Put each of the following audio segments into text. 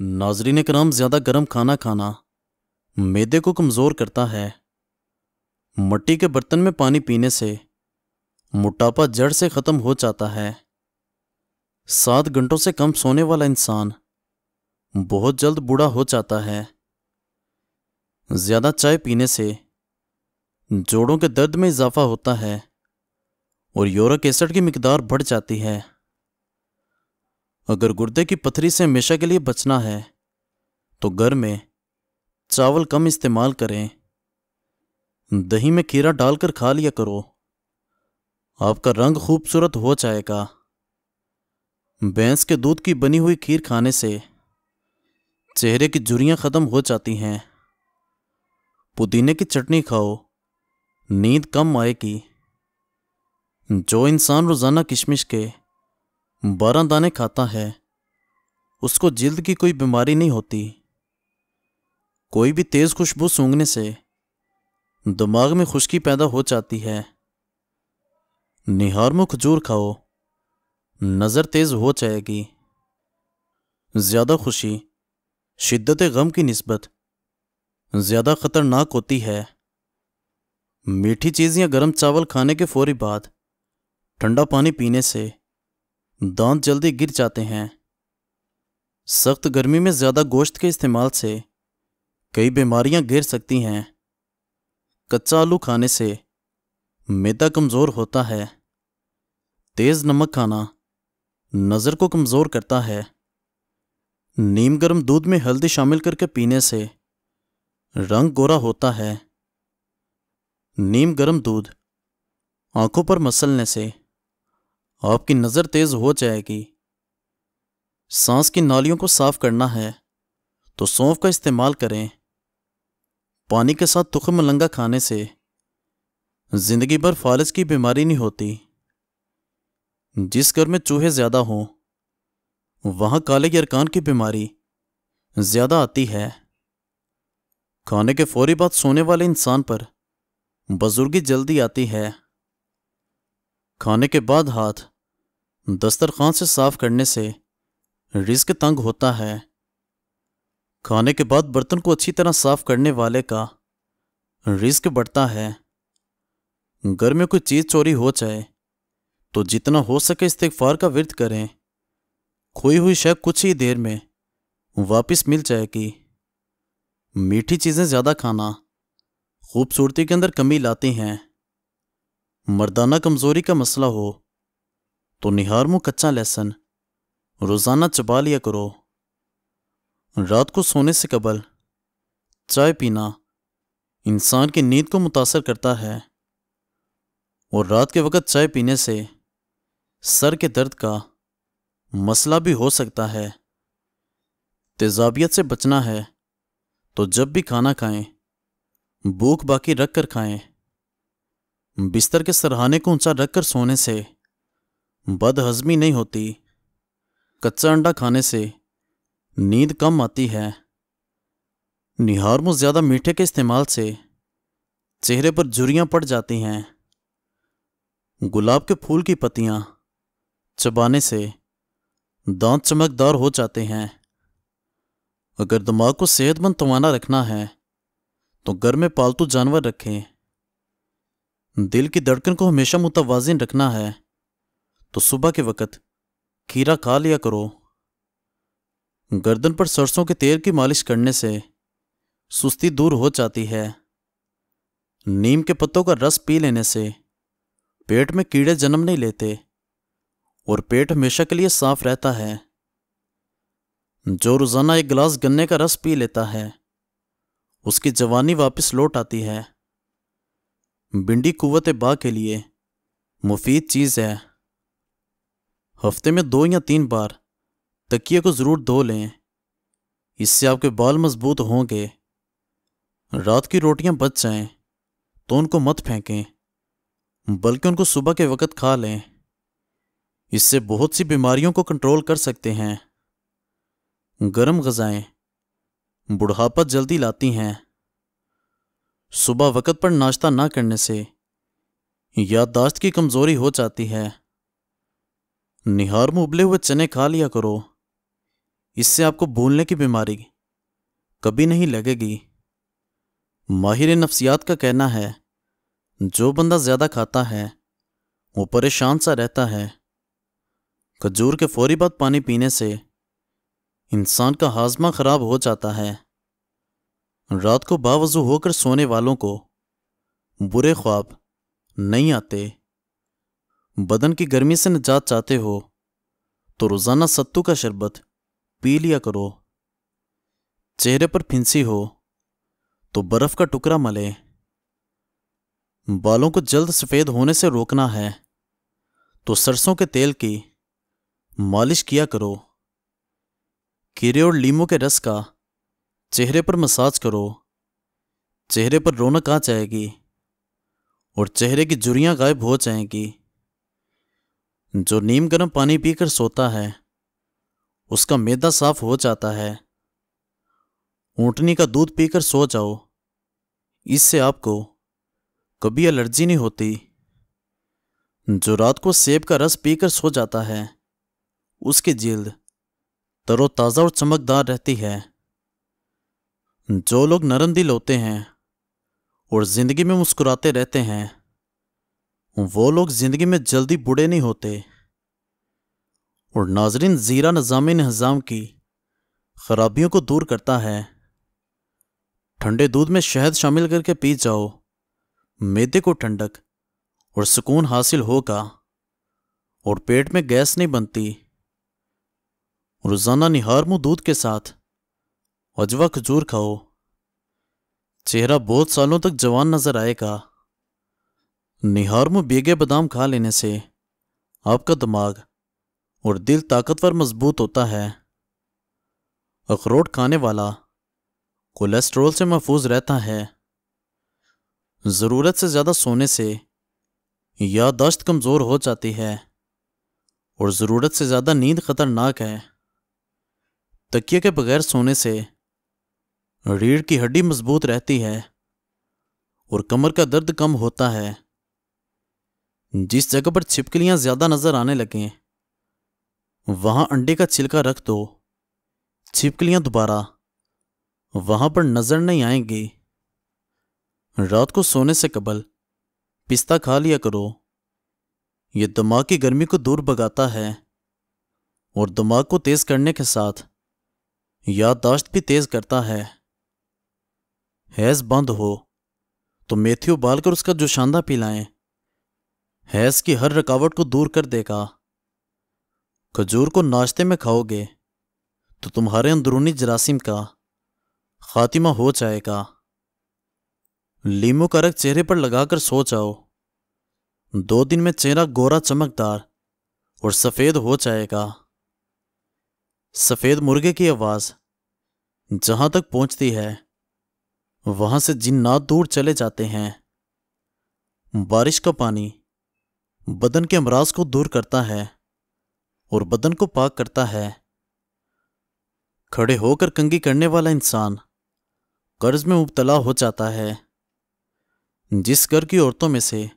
नाजरीन कराम ज़्यादा गर्म खाना खाना मैदे को कमज़ोर करता है मट्टी के बर्तन में पानी पीने से मोटापा जड़ से ख़त्म हो जाता है सात घंटों से कम सोने वाला इंसान बहुत जल्द बूढ़ा हो जाता है ज़्यादा चाय पीने से जोड़ों के दर्द में इजाफा होता है और यूरिक एसिड की मकदार बढ़ जाती है अगर गुर्दे की पथरी से हमेशा के लिए बचना है तो घर में चावल कम इस्तेमाल करें दही में खीरा डालकर खा लिया करो आपका रंग खूबसूरत हो जाएगा भैंस के दूध की बनी हुई खीर खाने से चेहरे की झुरियाँ ख़त्म हो जाती हैं पुदीने की चटनी खाओ नींद कम आएगी जो इंसान रोज़ाना किशमिश के बारह दाने खाता है उसको जल्द की कोई बीमारी नहीं होती कोई भी तेज़ खुशबू सूंघने से दिमाग में खुशकी पैदा हो जाती है निहार मुख जूर खाओ नज़र तेज़ हो जाएगी ज़्यादा खुशी शिद्दत गम की नस्बत ज़्यादा ख़तरनाक होती है मीठी चीज़ या गर्म चावल खाने के फौरी बाद ठंडा पानी पीने से दांत जल्दी गिर जाते हैं सख्त गर्मी में ज़्यादा गोश्त के इस्तेमाल से कई बीमारियां गिर सकती हैं कच्चा आलू खाने से मैदा कमज़ोर होता है तेज़ नमक खाना नज़र को कमज़ोर करता है नीम गर्म दूध में हल्दी शामिल करके पीने से रंग गोरा होता है नीम गर्म दूध आंखों पर मसलने से आपकी नज़र तेज़ हो जाएगी सांस की नालियों को साफ करना है तो सौंफ का इस्तेमाल करें पानी के साथ तुख मलंगा खाने से ज़िंदगी भर फालिज की बीमारी नहीं होती जिस घर में चूहे ज़्यादा हों वहां काले यरकान की बीमारी ज़्यादा आती है खाने के फौरी बाद सोने वाले इंसान पर बुजुर्गी जल्दी आती है खाने के बाद हाथ दस्तरखान से साफ करने से रिस्क तंग होता है खाने के बाद बर्तन को अच्छी तरह साफ करने वाले का रिस्क बढ़ता है घर में कोई चीज़ चोरी हो जाए तो जितना हो सके इस्तफार का विरत करें खोई हुई शय कुछ ही देर में वापस मिल जाएगी मीठी चीज़ें ज़्यादा खाना खूबसूरती के अंदर कमी लाती हैं मर्दाना कमज़ोरी का मसला हो तो निहार मुँह कच्चा लहसन रोज़ाना चबा लिया करो रात को सोने से कबल चाय पीना इंसान की नींद को मुतासर करता है और रात के वक्त चाय पीने से सर के दर्द का मसला भी हो सकता है तेजाबियत से बचना है तो जब भी खाना खाएं भूख बाकी रख कर खाएं बिस्तर के सरहाने को ऊंचा रखकर सोने से बदहजमी नहीं होती कच्चा अंडा खाने से नींद कम आती है निहार में ज़्यादा मीठे के इस्तेमाल से चेहरे पर झुरियां पड़ जाती हैं गुलाब के फूल की पत्तियां चबाने से दांत चमकदार हो जाते हैं अगर दिमाग को सेहतमंद तोाना रखना है तो घर में पालतू जानवर रखें दिल की धड़कन को हमेशा मुतवाजिन रखना है तो सुबह के वक़्त खीरा खा लिया करो गर्दन पर सरसों के तेल की मालिश करने से सुस्ती दूर हो जाती है नीम के पत्तों का रस पी लेने से पेट में कीड़े जन्म नहीं लेते और पेट हमेशा के लिए साफ रहता है जो रोज़ाना एक गिलास गन्ने का रस पी लेता है उसकी जवानी वापस लौट आती है बिंडी कुत बा के लिए मुफीद चीज़ है हफ्ते में दो या तीन बार तकिए को ज़रूर धो लें इससे आपके बाल मजबूत होंगे रात की रोटियां बच जाएं तो उनको मत फेंकें बल्कि उनको सुबह के वक्त खा लें इससे बहुत सी बीमारियों को कंट्रोल कर सकते हैं गर्म गजाएं बुढ़ापत जल्दी लाती हैं सुबह वक़्त पर नाश्ता ना करने से याददाश्त की कमज़ोरी हो जाती है निहार में उबले हुए चने खा लिया करो इससे आपको भूलने की बीमारी कभी नहीं लगेगी माहिर नफ्सियात का कहना है जो बंदा ज़्यादा खाता है वो परेशान सा रहता है खजूर के फौरी बाद पानी पीने से इंसान का हाजमा ख़राब हो जाता है रात को बावजू होकर सोने वालों को बुरे ख्वाब नहीं आते बदन की गर्मी से निजात चाहते हो तो रोज़ाना सत्तू का शरबत पी लिया करो चेहरे पर फिंसी हो तो बर्फ़ का टुकड़ा मले बालों को जल्द सफ़ेद होने से रोकना है तो सरसों के तेल की मालिश किया करो कीरे और लीमू के रस का चेहरे पर मसाज करो चेहरे पर रौनक आ जाएगी और चेहरे की जुरियां गायब हो जाएंगी जो नीम गर्म पानी पीकर सोता है उसका मैदा साफ हो जाता है ऊँटनी का दूध पीकर सो जाओ इससे आपको कभी एलर्जी नहीं होती जो रात को सेब का रस पीकर सो जाता है उसकी जिल्द तरोताज़ा और चमकदार रहती है जो लोग नरम दिल होते हैं और ज़िंदगी में मुस्कुराते रहते हैं वो लोग ज़िंदगी में जल्दी बूढ़े नहीं होते और नाजरीन ज़ीरा निज़ाम हज़ाम की खराबियों को दूर करता है ठंडे दूध में शहद शामिल करके पी जाओ मेदे को ठंडक और सुकून हासिल होगा और पेट में गैस नहीं बनती रोज़ाना निहार मुँह दूध के साथ अजवा खजूर खाओ चेहरा बहुत सालों तक जवान नजर आएगा निहार में बेगे बादाम खा लेने से आपका दिमाग और दिल ताकतवर मजबूत होता है अखरोट खाने वाला कोलेस्ट्रोल से महफूज रहता है ज़रूरत से ज़्यादा सोने से यादाश्त कमज़ोर हो जाती है और ज़रूरत से ज़्यादा नींद खतरनाक है तकिए के बगैर सोने से रीढ़ की हड्डी मजबूत रहती है और कमर का दर्द कम होता है जिस जगह पर छिपकलियां ज्यादा नजर आने लगें वहां अंडे का छिलका रख दो छिपकलियां दोबारा वहां पर नजर नहीं आएंगी रात को सोने से कबल पिस्ता खा लिया करो ये दिमाग की गर्मी को दूर भगाता है और दिमाग को तेज करने के साथ याददाश्त भी तेज करता है हैज़ बंद हो तो मेथी उबालकर उसका जोशांदा पिलाएं हैज़ की हर रुकावट को दूर कर देगा खजूर को नाश्ते में खाओगे तो तुम्हारे अंदरूनी जरासीम का खातिमा हो जाएगा लीमू का रख चेहरे पर लगाकर सो जाओ दो दिन में चेहरा गोरा चमकदार और सफ़ेद हो जाएगा सफ़ेद मुर्गे की आवाज़ जहां तक पहुंचती है वहां से जिन्नात दूर चले जाते हैं बारिश का पानी बदन के अमराज को दूर करता है और बदन को पाक करता है खड़े होकर कंगी करने वाला इंसान कर्ज में मुबतला हो जाता है जिस घर की औरतों में से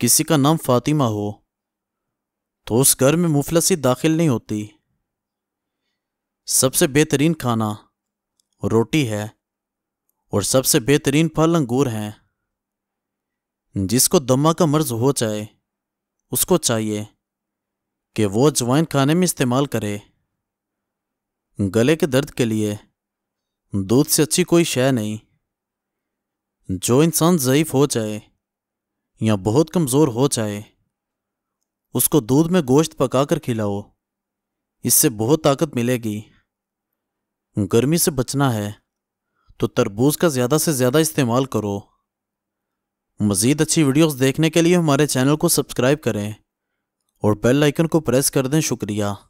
किसी का नाम फातिमा हो तो उस घर में मुफलसी दाखिल नहीं होती सबसे बेहतरीन खाना रोटी है और सबसे बेहतरीन फल अंगूर हैं जिसको दमा का मर्ज हो जाए उसको चाहिए कि वो अजवाइन खाने में इस्तेमाल करे गले के दर्द के लिए दूध से अच्छी कोई शय नहीं जो इंसान ज़यीफ़ हो जाए या बहुत कमज़ोर हो जाए उसको दूध में गोश्त पकाकर खिलाओ इससे बहुत ताकत मिलेगी गर्मी से बचना है तो तरबूज का ज़्यादा से ज़्यादा इस्तेमाल करो मज़ीद अच्छी वीडियोस देखने के लिए हमारे चैनल को सब्सक्राइब करें और बेल आइकन को प्रेस कर दें शुक्रिया